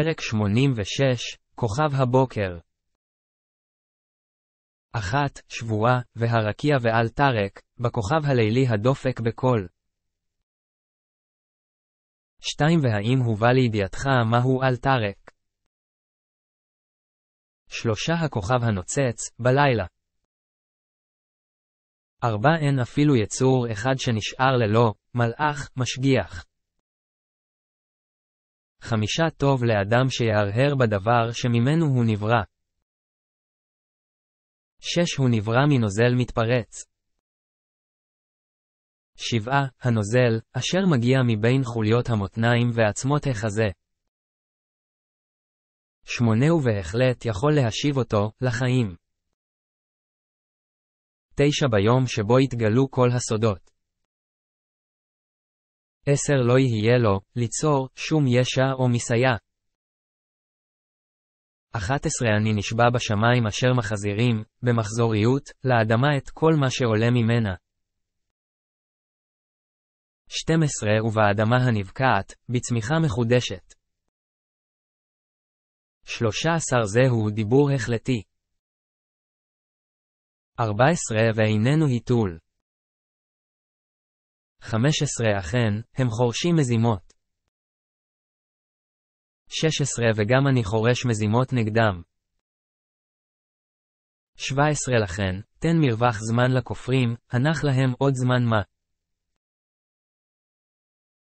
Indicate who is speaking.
Speaker 1: פרק 86, כוכב הבוקר. אחת, שבועה, והרקיע ואל תרק, בכוכב הלילי הדופק בקול. שתיים, והאם הובא לידיעתך מהו אל תרק? שלושה, הכוכב הנוצץ, בלילה. ארבע, אין אפילו יצור אחד שנשאר ללא, מלאך, משגיח. חמישה טוב לאדם שיהרהר בדבר שממנו הוא נברא. שש הוא נברא מנוזל מתפרץ. שבעה, הנוזל, אשר מגיע מבין חוליות המותניים ועצמות החזה. שמונה הוא בהחלט יכול להשיב אותו, לחיים. תשע ביום שבו יתגלו כל הסודות. עשר לא יהיה לו, ליצור, שום ישע או מסייע. 11 אני נשבע בשמיים אשר מחזירים, במחזוריות, לאדמה את כל מה שעולה ממנה. 12 ובאדמה הנבקעת, בצמיחה מחודשת.
Speaker 2: 13 זהו דיבור החלטי. 14 ואיננו היטול, 15 אכן, הם חורשים מזימות.
Speaker 1: 16 וגם אני חורש מזימות נגדם. 17
Speaker 2: לכן, תן מרווח זמן לכופרים, הנח להם עוד זמן מה.